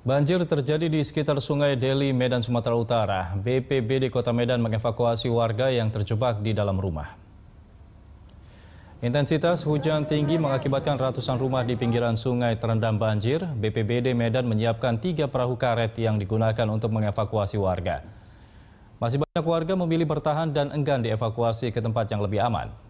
Banjir terjadi di sekitar Sungai Deli, Medan, Sumatera Utara. BPBD Kota Medan mengevakuasi warga yang terjebak di dalam rumah. Intensitas hujan tinggi mengakibatkan ratusan rumah di pinggiran sungai terendam banjir. BPBD Medan menyiapkan tiga perahu karet yang digunakan untuk mengevakuasi warga. Masih banyak warga memilih bertahan dan enggan dievakuasi ke tempat yang lebih aman.